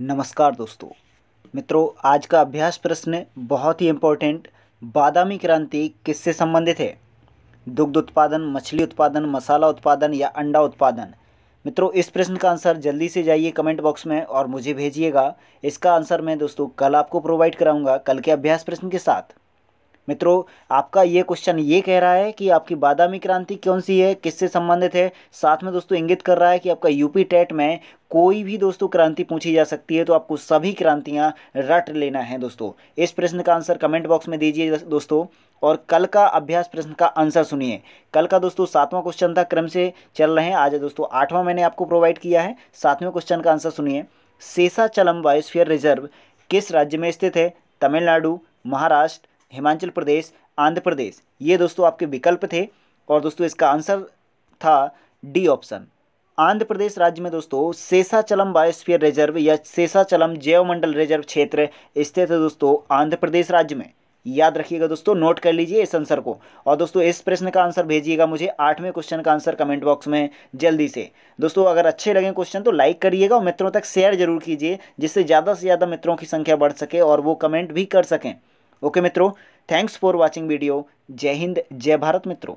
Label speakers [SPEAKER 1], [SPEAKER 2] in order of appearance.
[SPEAKER 1] नमस्कार दोस्तों मित्रों आज का अभ्यास प्रश्न बहुत ही इम्पोर्टेंट बादामी क्रांति किससे संबंधित है दुग्ध उत्पादन मछली उत्पादन मसाला उत्पादन या अंडा उत्पादन मित्रों इस प्रश्न का आंसर जल्दी से जाइए कमेंट बॉक्स में और मुझे भेजिएगा इसका आंसर मैं दोस्तों कल आपको प्रोवाइड कराऊंगा कल के अभ्यास प्रश्न के साथ मित्रों आपका ये क्वेश्चन ये कह रहा है कि आपकी बादामी क्रांति कौन सी है किससे संबंधित है साथ में दोस्तों इंगित कर रहा है कि आपका यूपी टेट में कोई भी दोस्तों क्रांति पूछी जा सकती है तो आपको सभी क्रांतियाँ रट लेना है दोस्तों इस प्रश्न का आंसर कमेंट बॉक्स में दीजिए दोस्तों और कल का अभ्यास प्रश्न का आंसर सुनिए कल का दोस्तों सातवां क्वेश्चन था क्रम से चल रहे हैं आज दोस्तों आठवां मैंने आपको प्रोवाइड किया है सातवें क्वेश्चन का आंसर सुनिए सेसाचलम बायोस्फीयर रिजर्व किस राज्य में स्थित है तमिलनाडु महाराष्ट्र हिमाचल प्रदेश आंध्र प्रदेश ये दोस्तों आपके विकल्प थे और दोस्तों इसका आंसर था डी ऑप्शन आंध्र प्रदेश राज्य में दोस्तों सेसाचलम बायोस्फीयर रिजर्व या सेसाचलम जैवमंडल रिजर्व क्षेत्र स्थित है दोस्तों आंध्र प्रदेश राज्य में याद रखिएगा दोस्तों नोट कर लीजिए इस आंसर को और दोस्तों इस प्रश्न का आंसर भेजिएगा मुझे आठवें क्वेश्चन का आंसर कमेंट बॉक्स में जल्दी से दोस्तों अगर अच्छे लगे क्वेश्चन तो लाइक करिएगा और मित्रों तक शेयर जरूर कीजिए जिससे ज़्यादा से ज़्यादा मित्रों की संख्या बढ़ सके और वो कमेंट भी कर सकें ओके मित्रों थैंक्स फॉर वॉचिंग वीडियो जय हिंद जय भारत मित्रों